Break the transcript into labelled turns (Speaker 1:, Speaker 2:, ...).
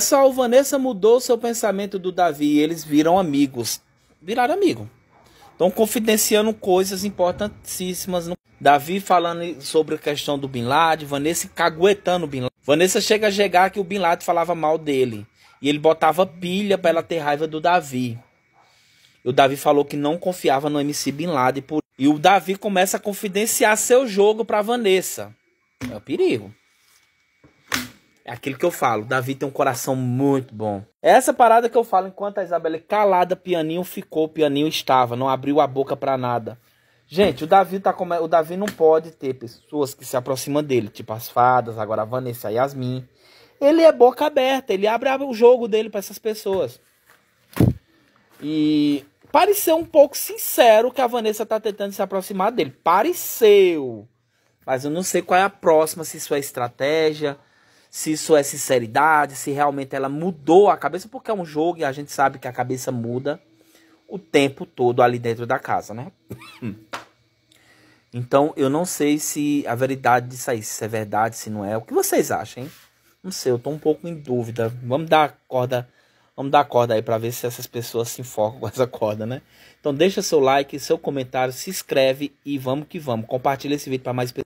Speaker 1: Só Vanessa mudou seu pensamento do Davi e eles viram amigos. Viraram amigo. Estão confidenciando coisas importantíssimas. No... Davi falando sobre a questão do Bin Laden, Vanessa caguetando o Bin Laden. Vanessa chega a chegar que o Bin Laden falava mal dele. E ele botava pilha para ela ter raiva do Davi. E o Davi falou que não confiava no MC Bin Laden. Por... E o Davi começa a confidenciar seu jogo para Vanessa. É um perigo. É aquilo que eu falo, Davi tem um coração muito bom. É essa parada que eu falo enquanto a Isabela calada, pianinho ficou, pianinho estava, não abriu a boca para nada. Gente, o Davi tá como o Davi não pode ter pessoas que se aproximam dele, tipo as fadas, agora a Vanessa, a Yasmin. Ele é boca aberta, ele abre o jogo dele para essas pessoas. E pareceu um pouco sincero que a Vanessa tá tentando se aproximar dele. Pareceu. Mas eu não sei qual é a próxima, se isso é estratégia se isso é sinceridade, se realmente ela mudou a cabeça, porque é um jogo e a gente sabe que a cabeça muda o tempo todo ali dentro da casa, né? Então, eu não sei se a verdade disso aí, se é verdade, se não é. O que vocês acham, hein? Não sei, eu tô um pouco em dúvida. Vamos dar corda, vamos dar corda aí para ver se essas pessoas se enfocam com essa corda, né? Então, deixa seu like, seu comentário, se inscreve e vamos que vamos. Compartilha esse vídeo para mais pessoas.